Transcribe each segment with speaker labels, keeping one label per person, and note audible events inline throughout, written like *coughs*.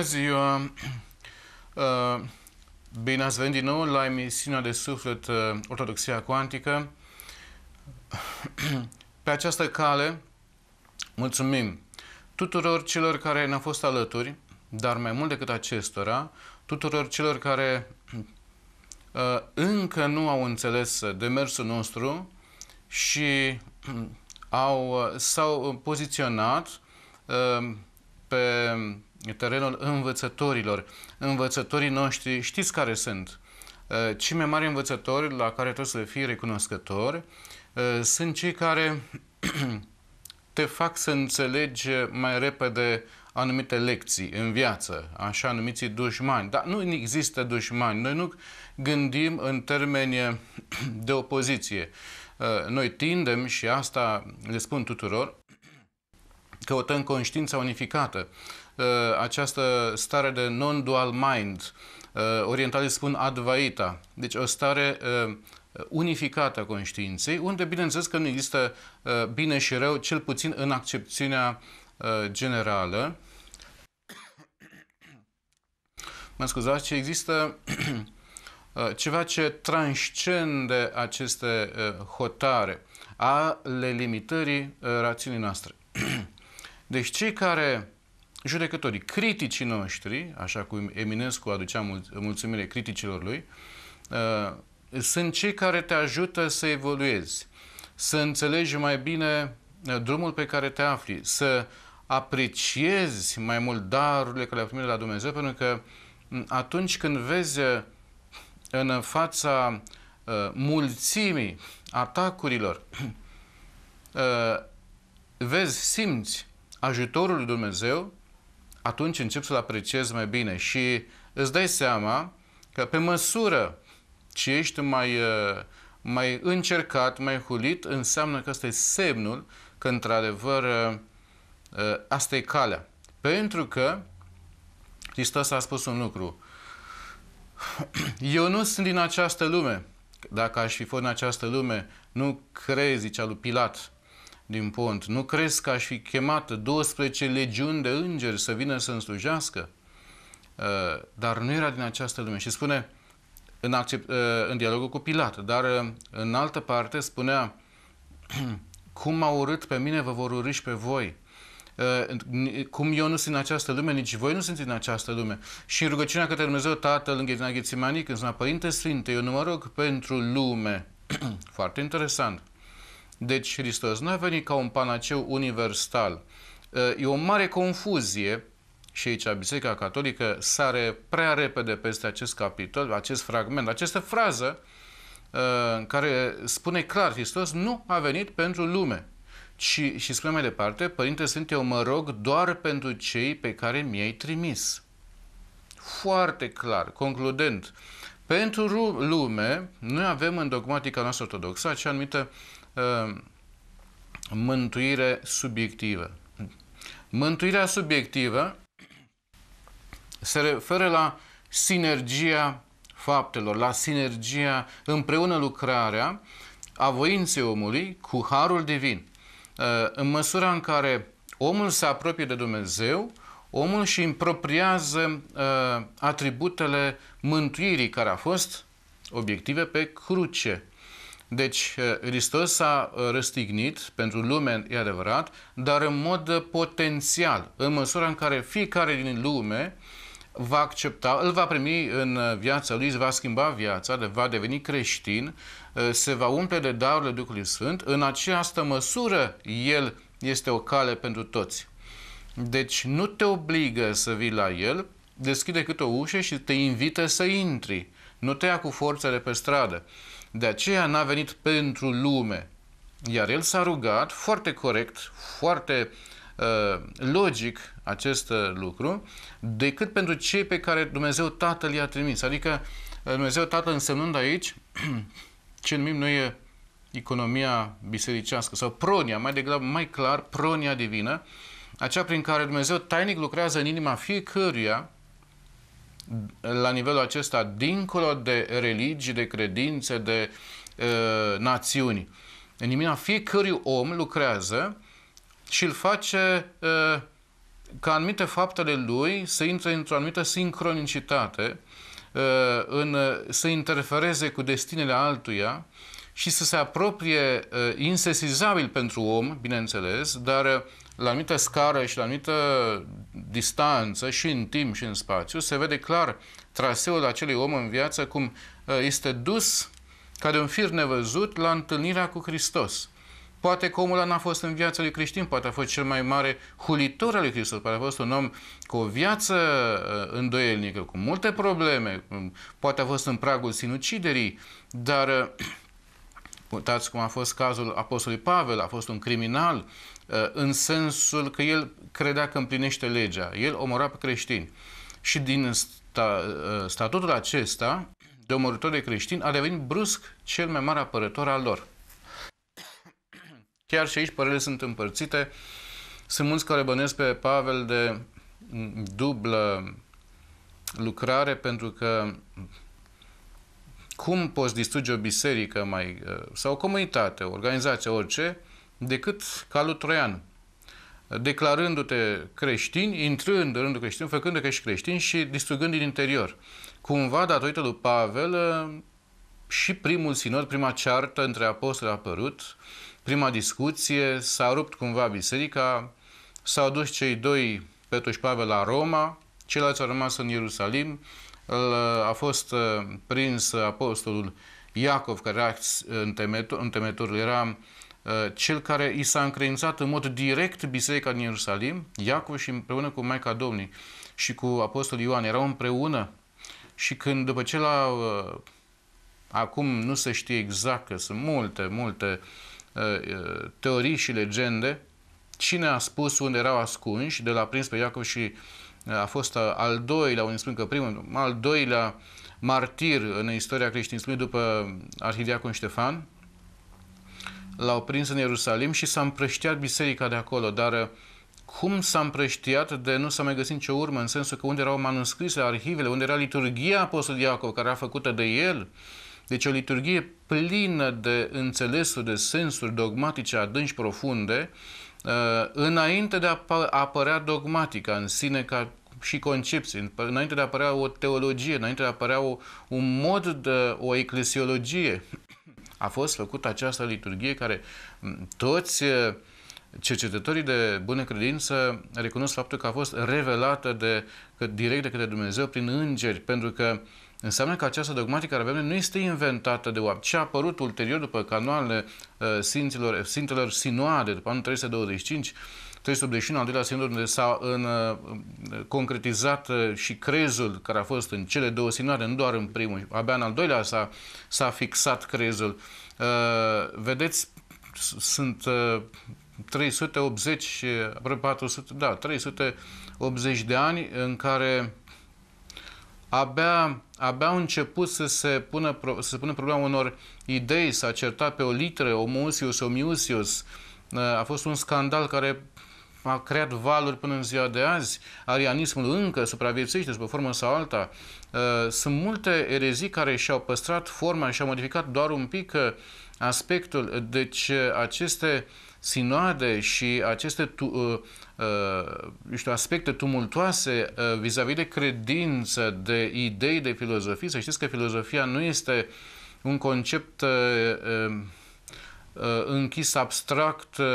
Speaker 1: Bună ziua! Uh, uh, bine ați venit din nou la emisiunea de suflet uh, Ortodoxia Cuantică. *clears throat* Pe această cale, mulțumim tuturor celor care ne-au fost alături, dar mai mult decât acestora, tuturor celor care încă nu au înțeles demersul nostru și au, s-au poziționat pe terenul învățătorilor. Învățătorii noștri, știți care sunt? Cei mai mari învățători la care trebuie să fii recunoscător sunt cei care *clears throat* te fac să înțelegi mai repede anumite lecții în viață, așa numiți dușmani. Dar nu există dușmani. Noi nu gândim în termeni *clears throat* de opoziție. Noi tindem, și asta le spun tuturor, *clears throat* căutăm conștiința unificată. Uh, această stare de non-dual mind. Uh, orientalii spun advaita, deci o stare uh, unificată a conștiinței, unde bineînțeles că nu există bine și rău, cel puțin în accepțiunea generală. *coughs* Mă scuzați, ce există *coughs* ceva ce transcende aceste hotare ale limitării rațiunii noastre. *coughs* Deci cei care judecătorii, criticii noștri, așa cum Eminescu aducea mulțumire criticilor lui, uh, sunt cei care te ajută să evoluezi, să înțelegi mai bine uh, drumul pe care te afli, să apreciezi mai mult darurile care le-a primit la Dumnezeu, pentru că atunci când vezi uh, în fața mulțimii atacurilor, *clears throat* vezi, simți ajutorul lui Dumnezeu, atunci începi să-l apreciezi mai bine și îți dai seama că pe măsură ce ești mai, uh, mai încercat, mai hulit, înseamnă că ăsta e semnul că, într-adevăr, uh, uh, asta e calea. Pentru că Hristos a spus un lucru. *clears throat* Eu nu sunt din această lume. Dacă aș fi fost în această lume, nu crezi zicea lui Pilat, din pont, nu crezi că aș fi chemat 12 legiuni de îngeri să vină să-mi slujească? Uh, dar nu era din această lume. Și spune, în, accept, uh, în dialogul cu Pilat, dar uh, în altă parte spunea, *clears throat* cum m-au urât pe mine, vă vor urâși pe voi cum eu nu sunt în această lume, nici voi nu sunteți în această lume. Și rugăciunea către Dumnezeu Tatăl în Ghețimanii, când spunea, Părinte Sfinte, eu nu mă rog pentru lume. *clears throat* Foarte interesant. Deci Hristos nu a venit ca un panaceu universal. E o mare confuzie și aici Biserica Catolică sare prea repede peste acest capitol, acest fragment, această frază în care spune clar Hristos nu a venit pentru lume. Și, și spune mai departe, Părinte, sunt eu, mă rog, doar pentru cei pe care mi-ai trimis. Foarte clar, concludent. Pentru lume, noi avem în dogmatica noastră ortodoxă acea anumită uh, Ehm, mântuire subiectivă. Mântuirea subiectivă se referă la sinergia faptelor, la sinergia împreună lucrarea a voinței omului cu harul divin. Ehm, în măsura în care omul se apropie de Dumnezeu, omul și împropriază ehm, atributele mântuirii care a fost obiective pe cruce. Deci, eh, Hristos s-a eh, răstignit pentru lume, e adevărat, dar în mod eh, potențial, în măsura în care fiecare din lume va accepta, îl va primi în viața lui, va schimba viața, va deveni creștin, se va umple de darurile Duhului Sfânt, în această măsură el este o cale pentru toți. Deci nu te obligă să vii la el, deschide câte o ușă și te invită să intri. Nu te ia cu forțele pe stradă. De aceea n-a venit pentru lume. Iar el s-a rugat foarte corect, foarte uh, logic acest uh, lucru, decât pentru cei pe care Dumnezeu Tatăl i-a trimis. Adică uh, Dumnezeu Tatăl însemnând aici *clears throat* ce numim noi uh, economia bisericească sau pronia, mai degrabă, mai clar, pronia divină, aceea prin care Dumnezeu tainic lucrează în inima fiecăruia la nivelul acesta, dincolo de religii, de credințe, de uh, națiuni. În imina fiecărui om lucrează și îl face uh, ca anumite faptele lui să intre într-o anumită sincronicitate, uh, în, uh, să interfereze cu destinele altuia și să se apropie uh, insesizabil pentru om, bineînțeles, dar uh, la anumită scară și la anumită distanță, și în timp și în spațiu, se vede clar traseul acelui om în viață, cum uh, este dus ca de un fir nevăzut la întâlnirea cu Hristos. Poate că omul n-a fost în viața lui creștin, poate a fost cel mai mare hulitor al lui Hristos, poate a fost un om cu o viață uh, îndoielnică, cu multe probleme, um, poate a fost în pragul sinuciderii, dar uh, *clears throat* Uitați cum a fost cazul Apostolului Pavel, a fost un criminal Uh, în sensul că el credea că împlinește legea. El omora pe creștini. Și din sta, uh, statutul acesta de omorător de creștini a devenit brusc cel mai mare apărător al lor. Chiar și aici părerile sunt împărțite. Sunt mulți care bănesc pe Pavel de dublă lucrare pentru că cum poți distruge o biserică mai, uh, sau o comunitate, o organizație, orice, decât calul troian, declarându-te creștin intrând în rândul creștin, făcându-te și creștin și distrugând din interior. Cumva, datorită lui Pavel, și primul sinod, prima ceartă între apostoli a apărut, prima discuție, s-a rupt cumva biserica, s-au dus cei doi, Petru și Pavel, la Roma, ceilalți au rămas în Ierusalim, a fost uh, prins apostolul Iacov, care era uh, temetur era Uh, cel care i s-a încredințat în mod direct Biserica din Ierusalim, Iacov și împreună cu Maica Domnului și cu Apostolul Ioan erau împreună și când după ce la, uh, acum nu se știe exact, că sunt multe, multe uh, teorii și legende, cine a spus unde erau ascunși, de la prins pe Iacov și a fost al doilea, unii spun că primul, al doilea martir în istoria creștinismului după Arhidiacon Ștefan, l-au prins în Ierusalim și s-a împrăștiat biserica de acolo, dar uh, cum s-a împrăștiat de nu s-a mai găsit nicio urmă, în sensul că unde erau manuscrisele, arhivele, unde era liturgia Apostolului Iacov, care era făcută de el, deci o liturgie plină de înțelesuri, de sensuri dogmatice adânci, profunde, uh, înainte de a apărea dogmatica în sine ca și concepții, înainte de a apărea o teologie, înainte de a apărea o, un mod de o eclesiologie a fost făcută această liturghie care toți cercetătorii de bună credință recunosc faptul că a fost revelată de, că, direct de către Dumnezeu prin îngeri, pentru că înseamnă că această dogmatică care avem nu este inventată de oameni, ci a apărut ulterior după canoanele uh, sintelor Sfintelor Sinoade, după anul 325, 381 al doilea sinod, unde s-a în, uh, concretizat uh, și crezul care a fost în cele două sinoade, nu doar în primul, abia în al doilea s-a, s-a fixat crezul. Uh, vedeți, sunt 380, aproape 400, da, 380 de ani în care abia, abia au început să se, pună, să se pună problema unor idei, s-a certat pe o litre, Omusius, Omiusius, a fost un scandal care a creat valuri până în ziua de azi, arianismul încă supraviețuiește sub o formă sau alta. Uh, sunt multe erezii care și-au păstrat forma și-au modificat doar un pic uh, aspectul. Deci uh, aceste sinoade și aceste tu, uh, uh, știu, aspecte tumultoase uh, vis-a-vis de credință, de idei, de filozofie, să știți că filozofia nu este un concept uh, uh, închis, abstract, uh,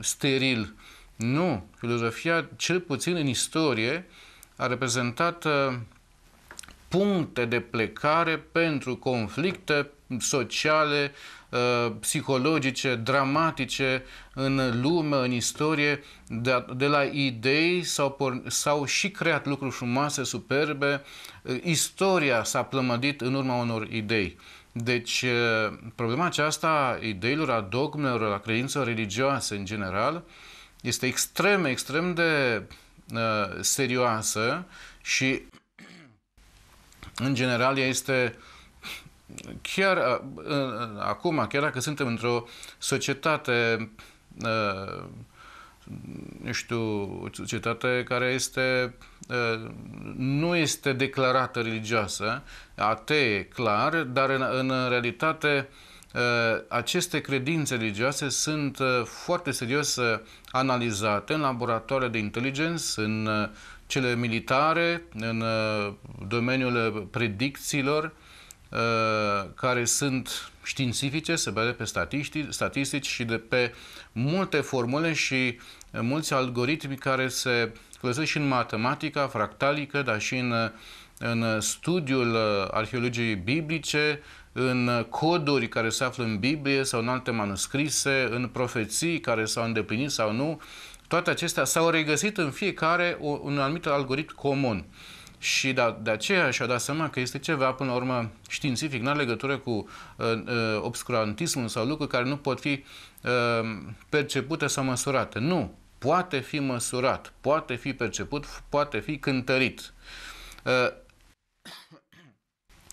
Speaker 1: steril. Uh, nu. Filozofia, cel puțin în istorie, a reprezentat uh, puncte de plecare pentru conflicte sociale, uh, psihologice, dramatice în lume, în istorie, de, la idei s-au, s-au și creat lucruri frumoase, superbe. Uh, istoria s-a plămădit în urma unor idei. Deci, problema aceasta a ideilor, a dogmelor, a credințelor religioase în general, este extrem, extrem de uh, serioasă și, în general, ea este chiar uh, acum, chiar dacă suntem într-o societate, uh, nu știu, o societate care este uh, nu este declarată religioasă, atee, clar, dar în, în realitate uh, Uh, aceste credințe religioase sunt uh, foarte serios uh, analizate în laboratoare de inteligență, în cele militare, în domeniul predicțiilor, care sunt științifice, se vede pe statistici și de pe multe formule și mulți algoritmi care se folosesc și în matematica fractalică, dar și în, în studiul arheologiei biblice, în coduri care se află în Biblie sau în alte manuscrise, în profeții care s-au îndeplinit sau nu, toate acestea s-au regăsit în fiecare un anumit algoritm comun. Și de, da, de aceea și-a dat seama că este ceva, până la urmă, științific, nu are legătură cu uh, uh, obscurantismul sau lucruri care nu pot fi uh, percepute sau măsurate. Nu! Poate fi măsurat, poate fi perceput, poate fi cântărit. Uh,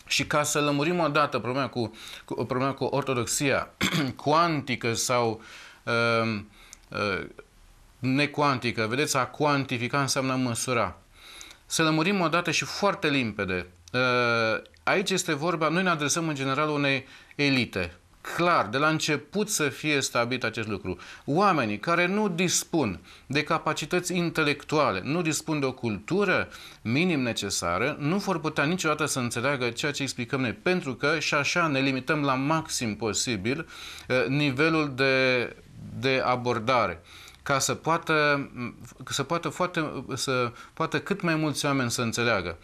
Speaker 1: și ca să lămurim o dată problema cu, cu, problema cu ortodoxia *clears throat* cuantică sau uh, uh, necuantică, vedeți, a cuantifica înseamnă a măsura. Să lămurim o dată și foarte limpede. Uh, aici este vorba, noi ne adresăm în general unei elite, clar, de la început să fie stabilit acest lucru. Oamenii care nu dispun de capacități intelectuale, nu dispun de o cultură minim necesară, nu vor putea niciodată să înțeleagă ceea ce explicăm noi, pentru că și așa ne limităm la maxim posibil eh, nivelul de, de abordare ca să poată, să, poată foarte, să poată cât mai mulți oameni să înțeleagă.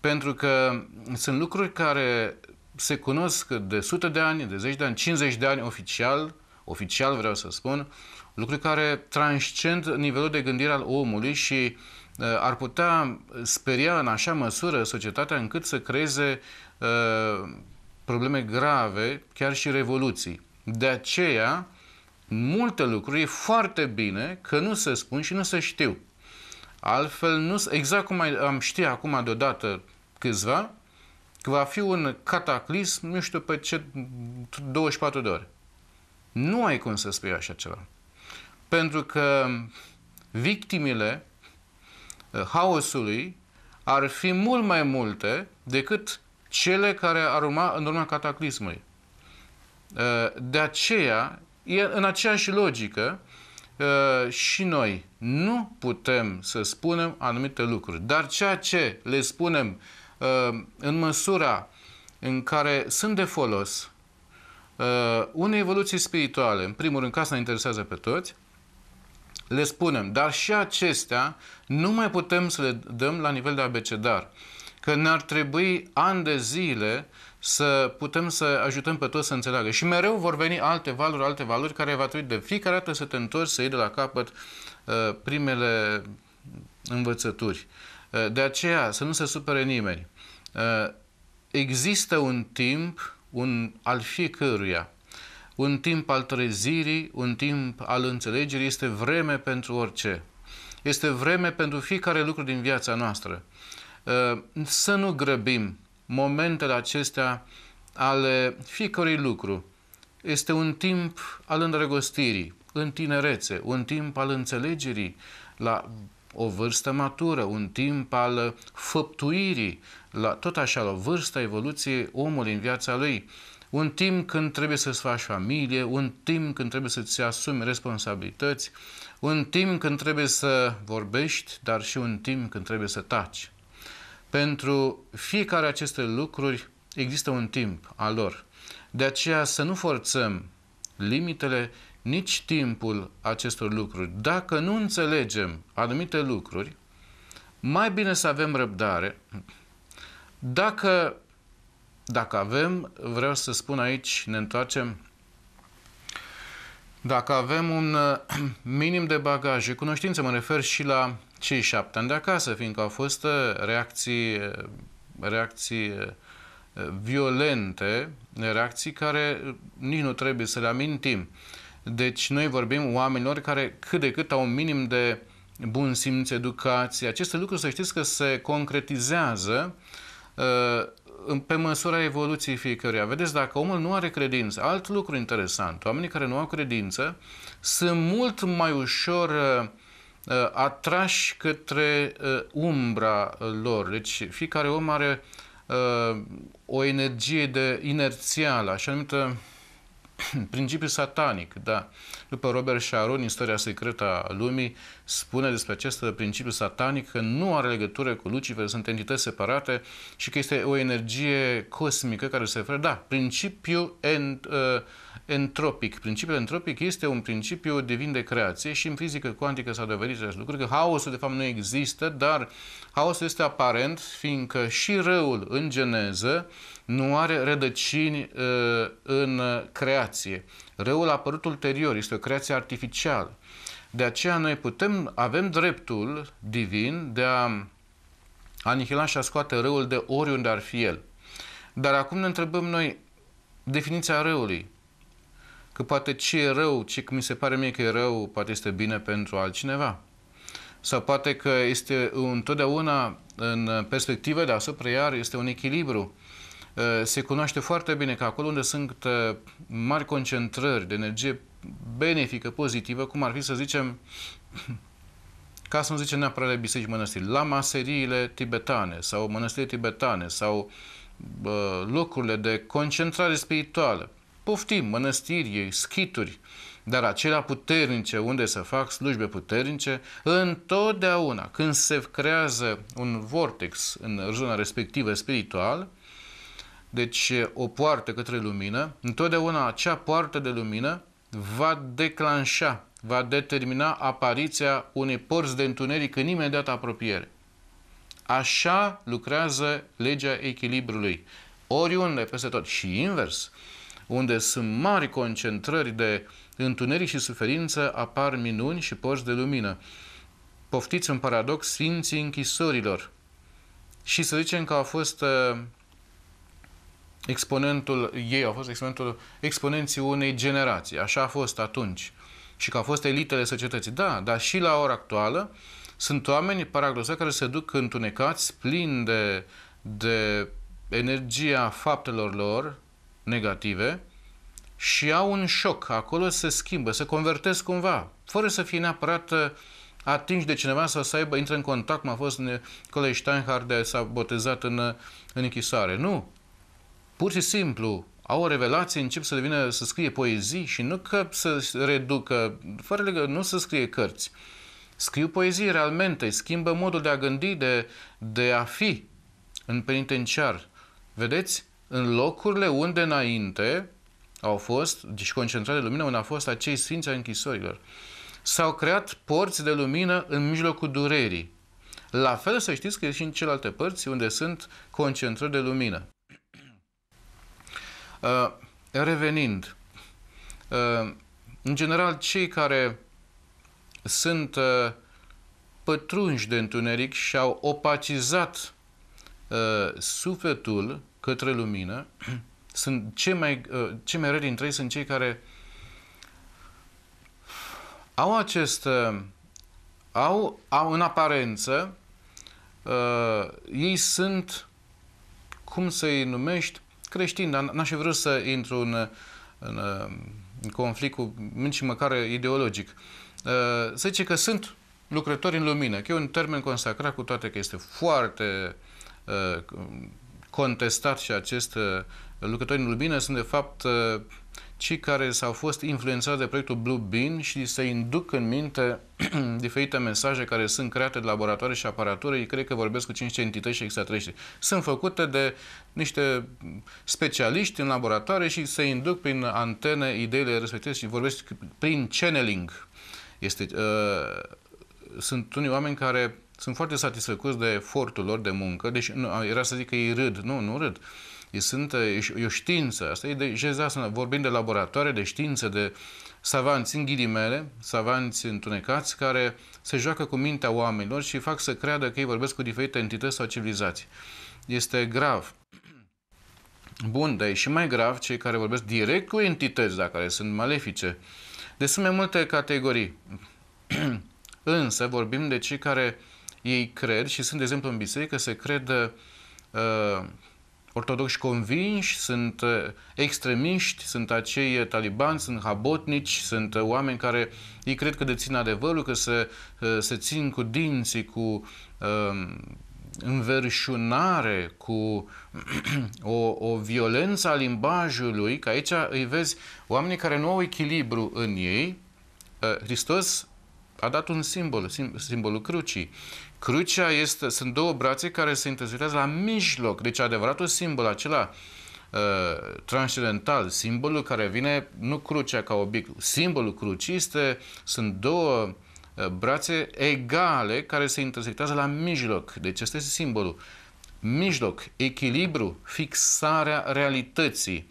Speaker 1: Pentru că sunt lucruri care se cunosc de sute de ani, de zeci de ani, 50 de ani oficial, oficial vreau să spun, lucruri care transcend nivelul de gândire al omului și uh, ar putea speria în așa măsură societatea încât să creeze uh, probleme grave, chiar și revoluții. De aceea, multe lucruri e foarte bine că nu se spun și nu se știu. Altfel, nu, exact cum am ști acum deodată câțiva, că va fi un cataclism, nu știu pe ce, 24 de ore. Nu ai cum să spui așa ceva. Pentru că victimele uh, haosului ar fi mult mai multe decât cele care ar urma în urma cataclismului. Uh, de aceea, în aceeași logică, uh, și noi nu putem să spunem anumite lucruri. Dar ceea ce le spunem Uh, în măsura în care sunt de folos uh, unei evoluții spirituale, în primul rând, ca să ne interesează pe toți, le spunem, dar și acestea nu mai putem să le dăm la nivel de abecedar. Că ne-ar trebui ani de zile să putem să ajutăm pe toți să înțeleagă. Și mereu vor veni alte valuri, alte valuri care va trebui de fiecare dată să te întorci, să iei de la capăt uh, primele învățături. Eh, de aceea, să nu se supere nimeni. Eh, există un timp un, al fiecăruia, un timp al trezirii, un timp al înțelegerii, este vreme pentru orice. Este vreme pentru fiecare lucru din viața noastră. Eh, să nu grăbim momentele acestea ale fiecărui lucru. Este un timp al îndrăgostirii, în tinerețe, un timp al înțelegerii la o vârstă matură, un timp al făptuirii, la, tot așa, la vârsta evoluției omului în viața lui. Un timp când trebuie să-ți faci familie, un timp când trebuie să-ți asumi responsabilități, un timp când trebuie să vorbești, dar și un timp când trebuie să taci. Pentru fiecare aceste lucruri există un timp al lor. De aceea să nu forțăm limitele nici timpul acestor lucruri. Dacă nu înțelegem anumite lucruri, mai bine să avem răbdare. Dacă, dacă avem, vreau să spun aici, ne întoarcem, dacă avem un *clears throat* minim de bagaje, cunoștință, mă refer și la cei șapte ani de acasă, fiindcă au fost uh, reacții, uh, reacții uh, violente, reacții care nici nu trebuie să le amintim. Deci noi vorbim oamenilor care cât de cât au un minim de bun simț, educație. Aceste lucruri să știți că se concretizează uh, pe măsura evoluției fiecăruia. Vedeți, dacă omul nu are credință, alt lucru interesant, oamenii care nu au credință sunt mult mai ușor uh, uh, atrași către umbra lor. Deci fiecare om are o energie de inerțială, așa numită *clears throat* principiu satanic, da. După Robert Sharon, Istoria secretă a lumii, spune despre acest principiu satanic că nu are legătură cu Lucifer, sunt entități separate și că este o energie cosmică care se referă, da, principiu ent, uh, entropic. Principiul entropic este un principiu divin de creație și în fizică cuantică s-a dovedit acest lucru, că haosul de fapt nu există, dar haosul este aparent, fiindcă și răul în geneză nu are rădăcini uh, în uh, creație. Răul a apărut ulterior, este o creație artificială. De aceea noi putem, avem dreptul divin de a anihila și a scoate răul de oriunde ar fi el. Dar acum ne întrebăm noi definiția răului. Că poate ce e rău, ce mi se pare mie că e rău, poate este bine pentru altcineva. Sau poate că este întotdeauna în perspectivă deasupra iar este un echilibru Eh, se cunoaște foarte bine că acolo unde sunt eh, mari concentrări de energie benefică, pozitivă, cum ar fi să zicem, *clears throat* ca să nu zicem neapărat de biserici mănăstiri, la maseriile tibetane sau mănăstiri tibetane sau bă, locurile de concentrare spirituală. Poftim, mănăstiri, schituri, dar acelea puternice unde să fac slujbe puternice, întotdeauna când se creează un vortex în zona respectivă spirituală, deci o poartă către lumină, întotdeauna acea poartă de lumină va declanșa, va determina apariția unei porți de întuneric în imediat apropiere. Așa lucrează legea echilibrului. Oriunde, peste tot și invers, unde sunt mari concentrări de întuneric și suferință, apar minuni și porți de lumină. Poftiți un paradox, sfinții închisorilor. Și să zicem că au fost uh, exponentul, ei au fost exponentul, exponenții unei generații. Așa a fost atunci. Și că au fost elitele societății. Da, dar și la ora actuală sunt oameni paragrosați care se duc întunecați, plini de, de energia faptelor lor negative și au un șoc. Acolo se schimbă, se convertesc cumva, fără să fie neapărat uh, atingi de cineva sau să aibă, intră în contact, cum a fost Colei Steinhardt, s-a botezat în, uh, în închisoare. Nu pur și simplu au o revelație, încep să devină, să scrie poezii și nu că să reducă, fără legă, nu să scrie cărți. Scriu poezii realmente, schimbă modul de a gândi, de, de a fi în penitenciar. Vedeți? În locurile unde înainte au fost, deci concentrate de lumină, unde au fost acei sfinți a închisorilor. S-au creat porți de lumină în mijlocul durerii. La fel să știți că e și în celelalte părți unde sunt concentrări de lumină. Uh, revenind, uh, în general, cei care sunt uh, pătrunși de întuneric și au opacizat sufletul către lumină, *clears throat* sunt cei mai, cei mai răi dintre ei sunt cei care au acest, au, au în aparență, ei sunt, cum să-i numești, creștin, dar n-aș vrea să intru în, în, în conflict cu nici măcar ideologic. Uh, să zice că sunt lucrători în lumină, că e un termen consacrat, cu toate că este foarte uh, contestat și acest uh, lucrători în lumină sunt de fapt cei care s-au fost influențați de proiectul Blue Bean și se induc în minte *clears throat* diferite mesaje care sunt create de laboratoare și aparatură, ei cred că vorbesc cu 5 entități și extraterestre. Sunt făcute de niște specialiști în laboratoare și se induc prin antene ideile respective și vorbesc prin channeling. Este, uh, sunt unii oameni care sunt foarte satisfăcuți de efortul lor de muncă, deci nu, era să zic că ei râd. Nu, nu râd. Uh, sunt, e o știință, asta e de, asta, vorbim de laboratoare, de știință, de savanți în ghilimele, savanți întunecați, care se joacă cu mintea oamenilor și fac să creadă că ei vorbesc cu diferite entități sau civilizații. Este grav. Bun, dar e și mai grav cei care vorbesc direct cu entități, dacă care sunt malefice. Deci sunt mai multe categorii. *clears throat* Însă vorbim de cei care ei cred și sunt, de exemplu, în biserică, se cred uh, ortodoxi convinși, sunt uh, extremiști, sunt acei uh, talibani, sunt habotnici, sunt uh, oameni care ei cred că dețin adevărul, că se, se țin cu dinții, cu um, înverșunare, cu *clears throat* o, o violență a limbajului, că aici îi vezi oamenii care nu au echilibru în ei. Hristos a dat un simbol, simbolul crucii. Crucea este, sunt două brațe care se intersectează la mijloc. Deci adevăratul simbol acela uh, transcendental, simbolul care vine, nu crucea ca obiect, simbolul crucii este, sunt două uh, brațe egale care se intersectează la mijloc. Deci este simbolul. Mijloc, echilibru, fixarea realității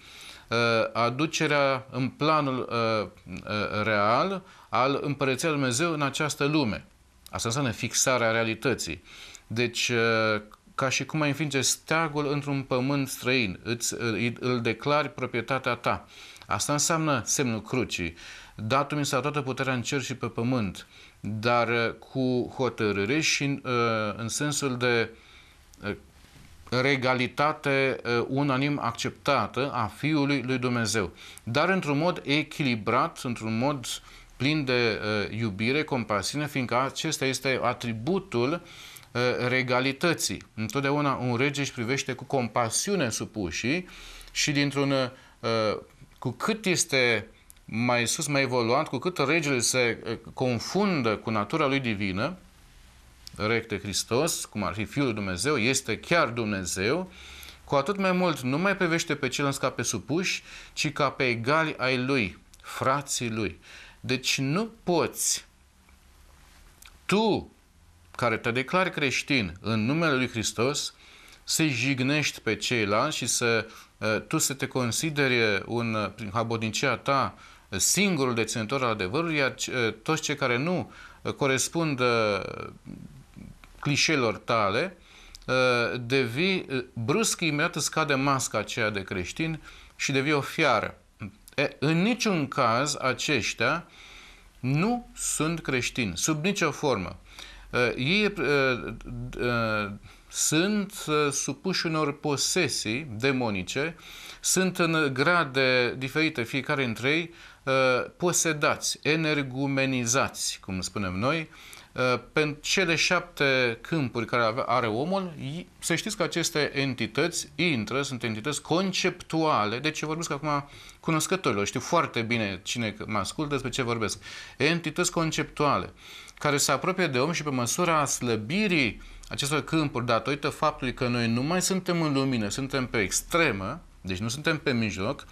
Speaker 1: uh, aducerea în planul uh, uh, real al Împărăției Lui Dumnezeu în această lume. Asta înseamnă fixarea realității. Deci, uh, ca și cum ai înfinge steagul într-un pământ străin, îți, îl declari proprietatea ta. Asta înseamnă semnul crucii. Datul mi s-a toată puterea în cer și pe pământ, dar uh, cu hotărâre și în, uh, în sensul de regalitate unanim acceptată a Fiului lui Dumnezeu, dar într-un mod echilibrat, într-un mod uh, plin de uh, iubire, compasiune, fiindcă acesta este atributul uh, regalității. Întotdeauna un rege își privește cu compasiune supușii și dintr-un uh, cu cât este mai sus, mai evoluant, cu cât regele se uh, confundă cu natura lui divină, recte Hristos, cum ar fi Fiul lui Dumnezeu, este chiar Dumnezeu, cu atât mai mult nu mai privește pe ceilalți ca pe supuși, ci ca pe egali ai lui, frații lui. Deci nu poți tu, care te declari creștin în numele Lui Hristos, să jignești pe ceilalți și să uh, tu să te consideri un, uh, prin habodnicia ta uh, singurul deținător al adevărului, iar toți cei care nu corespund clișelor tale, devii, brusc imediat scade masca aceea de creștin și devii o fiară. E, în niciun caz aceștia nu sunt creștini, sub nicio formă. Uh, ei uh, sunt supuși unor posesii demonice, sunt în grade diferite, fiecare dintre ei, posedați, energumenizați, cum spunem noi, Uh, Pentru cele șapte câmpuri care are omul, să știți că aceste entități intră, sunt entități conceptuale, deci eu vorbesc acum cunoscătorilor, știu foarte bine cine mă ascultă despre ce vorbesc, entități conceptuale care se apropie de om și pe măsura slăbirii acestor câmpuri, datorită faptului că noi nu mai suntem în lumină, suntem pe extremă, deci nu suntem pe mijloc,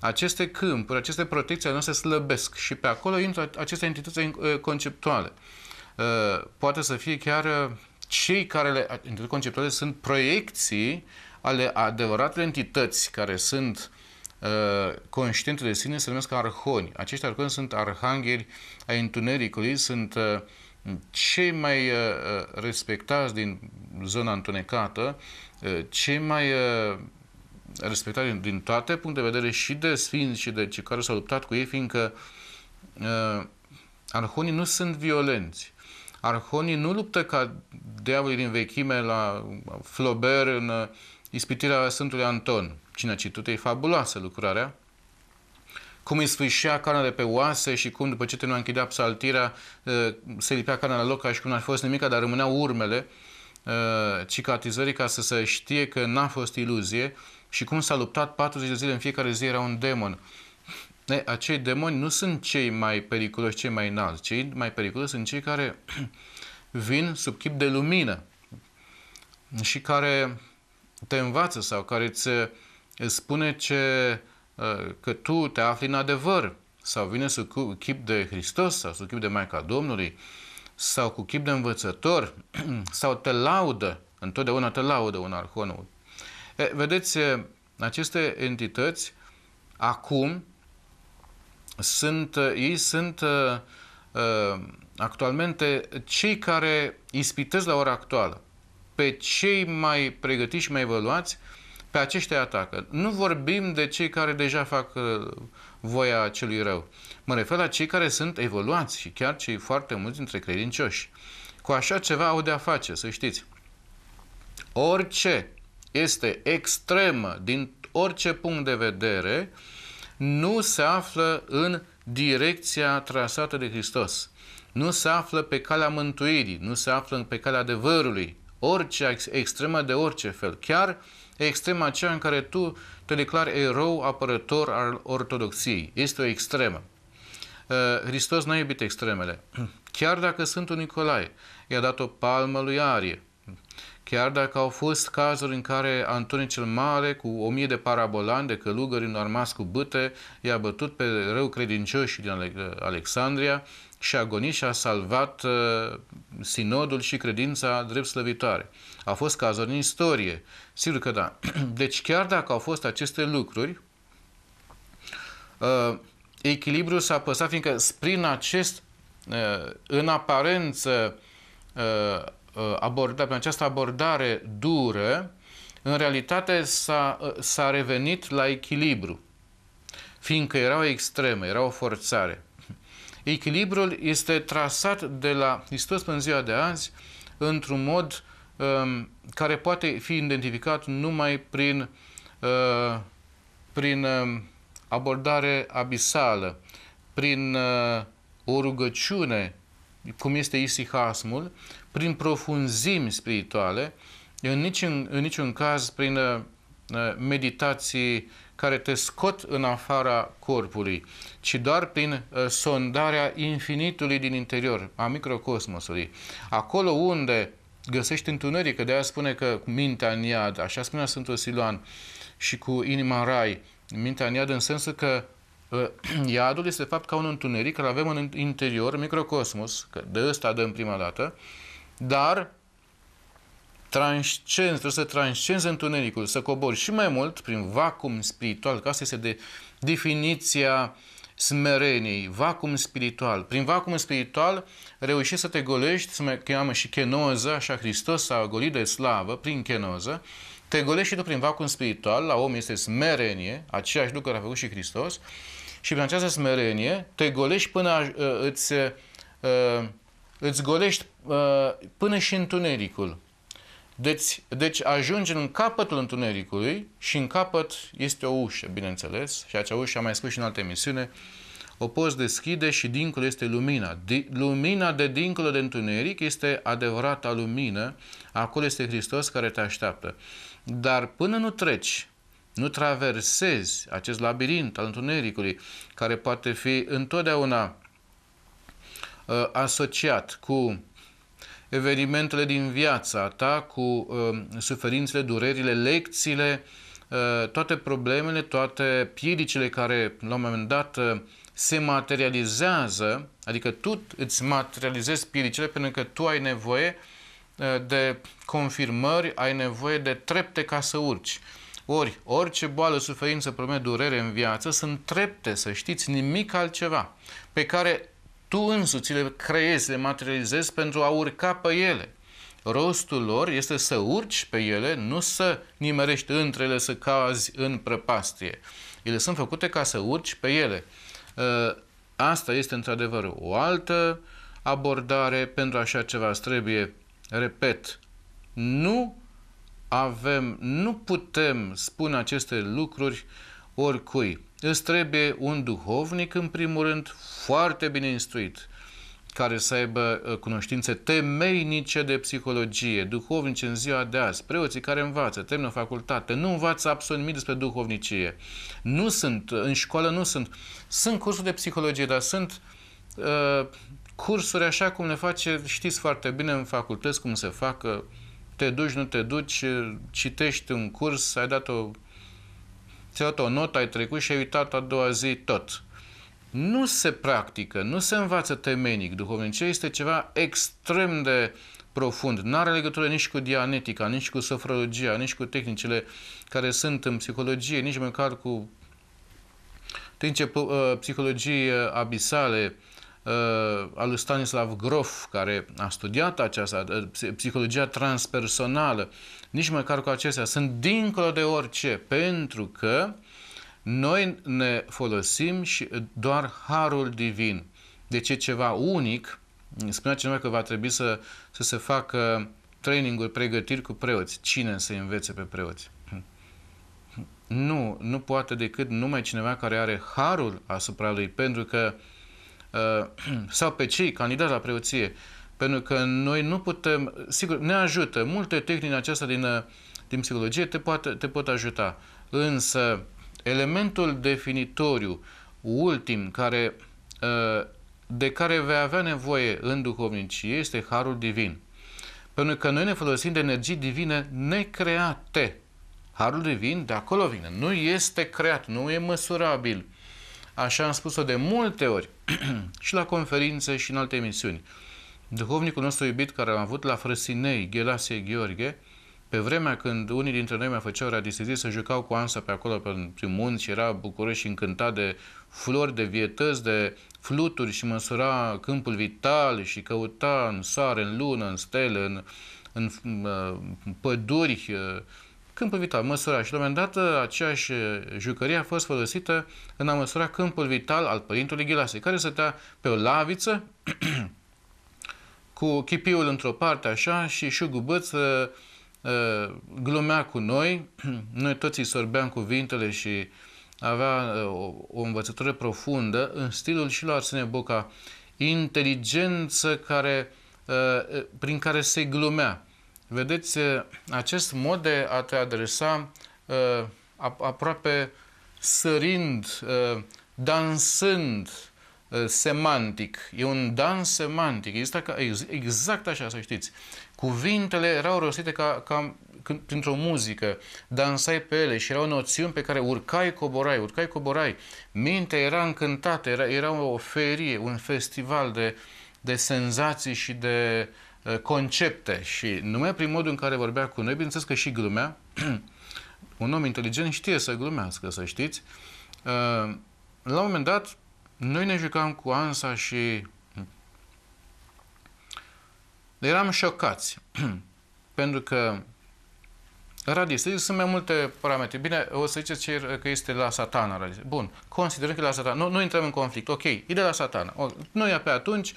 Speaker 1: aceste câmpuri, aceste protecții noastre slăbesc și pe acolo intră aceste entități uh, conceptuale. Uh, poate să fie chiar uh, cei care le conceptuale sunt proiecții ale adevăratele entități care sunt uh, conștiente de sine, se numesc arhoni. Acești arhoni sunt arhangheli ai întunericului, sunt cei mai respectați din zona întunecată, cei mai respectați din, din toate puncte de vedere și de sfinți și de cei care s-au luptat cu ei, fiindcă arhonii nu sunt violenți. Arhonii nu luptă ca diavolii din vechime la Flaubert în uh, ispitirea Sfântului Anton. Cine a citit e fabuloasă lucrarea. Cum îi sfâșia cana de pe oase și cum după ce te nu a închidea psaltirea uh, se lipea cana la loc ca și cum n-ar fost nimic, dar rămâneau urmele uh, cicatizării ca să se știe că n-a fost iluzie și cum s-a luptat 40 de zile în fiecare zi era un demon ne acei demoni nu sunt cei mai periculoși, cei mai înalți. Cei mai periculoși sunt cei care *clears throat* vin sub chip de lumină și care te învață sau care îți spune ce, ă, că tu te afli în adevăr sau vine sub chip de Hristos sau sub chip de Maica Domnului sau cu chip de învățător *clears throat* sau te laudă, întotdeauna te laudă un arhonul. E, vedeți, aceste entități acum sunt, uh, ei sunt uh, uh, actualmente cei care ispitesc la ora actuală pe cei mai pregătiți și mai evaluați, pe aceștia atacă. Nu vorbim de cei care deja fac voia celui rău. Mă refer la cei care sunt evoluați și chiar cei foarte mulți dintre credincioși. Cu așa ceva au de-a face, să știți. Orice este extremă din orice punct de vedere, uh, nu se află în direcția trasată de Hristos. Nu se află pe calea mântuirii, nu se află pe calea adevărului, orice extremă de orice fel, chiar extrema aceea în care tu te declari erou apărător al ortodoxiei. Este o extremă. Uh, Hristos n-a iubit extremele. *clears throat* Chiar dacă Sfântul Nicolae i-a dat o palmă lui Arie, Chiar dacă au fost cazuri în care Antoni cel Mare, cu o mie de parabolani, de călugări înarmați cu bâte, i-a bătut pe rău credincioșii din Alexandria și a gonit și a salvat uh, sinodul și credința drept slăvitoare. Au fost cazuri în istorie, sigur că da. *clears throat* Deci chiar dacă au fost aceste lucruri, uh, echilibrul s-a păsat, fiindcă prin acest, uh, în aparență, uh, Uh, abordare, prin această abordare dură, în realitate uh, s-a, revenit la echilibru, fiindcă era o extremă, era o forțare. Echilibrul este trasat de la Hristos până în ziua de azi într-un mod um, care poate fi identificat numai prin, uh, prin uh, abordare abisală, prin uh, o rugăciune, cum este isihasmul, prin profunzimi spirituale, în niciun, în niciun caz prin uh, meditații care te scot în afara corpului, ci doar prin uh, sondarea infinitului din interior, a microcosmosului. Acolo unde găsești întuneric, că de-aia spune că mintea în iad, așa spunea Sfântul Siluan, și cu inima în rai, mintea în iad în sensul că uh, *clears throat* iadul este de fapt ca un întuneric care avem în interior, microcosmos, că de ăsta dăm prima dată, dar transcend, trebuie să transcenzi întunericul, să cobori și mai mult prin vacuum spiritual, că asta este de definiția smereniei, vacuum spiritual. Prin vacuum spiritual reușești să te golești, se mai cheamă și chenoză, așa Hristos s-a golit de slavă prin chenoză, te golești și tu prin vacuum spiritual, la om este smerenie, aceeași lucru care a făcut și Hristos, și prin această smerenie te golești până ă, îți uh, îți golești uh, până și întunericul. Deci, deci ajungi în capătul întunericului și în capăt este o ușă, bineînțeles, și acea ușă, am mai spus și în alte emisiune, o poți deschide și dincolo este lumina. Di- lumina de dincolo de întuneric este adevărata lumină, acolo este Hristos care te așteaptă. Dar până nu treci, nu traversezi acest labirint al întunericului, care poate fi întotdeauna Uh, asociat cu evenimentele din viața ta, cu uh, suferințele, durerile, lecțiile, uh, toate problemele, toate piedicile care la un moment dat se materializează, adică tu îți materializezi piedicile pentru că tu ai nevoie de confirmări, ai nevoie de trepte ca să urci. Ori, orice boală, suferință, probleme, durere în viață sunt trepte, să știți, nimic altceva, pe care tu însuți le creezi, le materializezi pentru a urca pe ele. Rostul lor este să urci pe ele, nu să nimerești între ele să cazi în prăpastie. Ele sunt făcute ca să urci pe ele. Ă, asta este într-adevăr o altă abordare pentru așa ceva. Îți trebuie, repet, nu avem, nu putem spune aceste lucruri oricui îți trebuie un duhovnic, în primul rând, foarte bine instruit, care să aibă uh, cunoștințe temeinice de psihologie, duhovnici în ziua de azi, preoții care învață, termină facultate, nu învață absolut nimic despre duhovnicie. Nu sunt, uh, în școală nu sunt. Sunt cursuri de psihologie, dar sunt uh, cursuri așa cum le face, știți foarte bine, în facultăți cum se facă, te duci, nu te duci, uh, citești un curs, ai dat o ți-a o notă, ai trecut și ai uitat a doua zi tot. Nu se practică, nu se învață temenic. Duhovnicia este ceva extrem de profund. Nu are legătură nici cu dianetica, nici cu sofrologia, nici cu tehnicile care sunt în psihologie, nici măcar cu tehnice uh, psihologie abisale, Uh, al lui Stanislav Grof, care a studiat aceasta, uh, psihologia transpersonală, nici măcar cu acestea, sunt dincolo de orice, pentru că noi ne folosim și doar harul divin. Deci ce ceva unic. Spunea cineva că va trebui să, să se facă traininguri, pregătiri cu preoți. Cine să învețe pe preoți? Nu, nu poate decât numai cineva care are harul asupra lui, pentru că uh, Uh, *clears throat* sau pe cei candidați la preoție. Pentru că noi nu putem, sigur, ne ajută. Multe tehnici aceasta din, uh, din psihologie te, poate, te pot ajuta. Însă, elementul definitoriu, ultim, care, uh, de care vei avea nevoie în duhovnicie este harul divin. Pentru că noi ne folosim de energii divine necreate. Harul divin de acolo vine. Nu este creat, nu e măsurabil. Așa am spus-o de multe ori *clears throat* și la conferințe și în alte emisiuni. Duhovnicul nostru iubit care am avut la Frăsinei, Ghelasie Gheorghe, pe vremea când unii dintre noi mai făceau radistezii, să jucau cu ansa pe acolo, pe prin munți, era și încântat de flori, de vietăți, de fluturi și măsura câmpul vital și căuta în soare, în lună, în stele, în, în, în uh, păduri, uh, câmpul vital, măsura. Și la un moment dat aceeași jucărie a fost folosită în a măsura câmpul vital al părintului Ghilase, care stătea pe o laviță *clears throat* cu chipiul într-o parte așa și șugubăț uh, uh glumea cu noi, *clears throat* noi toți îi sorbeam cuvintele și avea uh, o, o învățătură profundă în stilul și la Arsene Boca, inteligență care, uh, uh, prin care se glumea. Vedeți, uh, acest mod de a te adresa uh, aproape sărind, uh, dansând semantic, e un dans semantic, exact așa, să știți. Cuvintele erau rostite ca, ca printr-o muzică, dansai pe ele și erau noțiuni pe care urcai, coborai, urcai, coborai. Mintea era încântată, era, era o ferie, un festival de, de senzații și de uh, Uh, concepte și numai prin modul în care vorbea cu noi, bineînțeles că și glumea, *clears throat* un om inteligent știe să glumească, să știți. Uh, la un moment dat, noi ne jucam cu Ansa și eram șocați, *clears throat* pentru că Radistic sunt mai multe parametri. Bine, o să ziceți că este la satana radistic. Bun, considerăm că e la satana. Nu, nu intrăm în conflict. Ok, e de la satana. noi pe atunci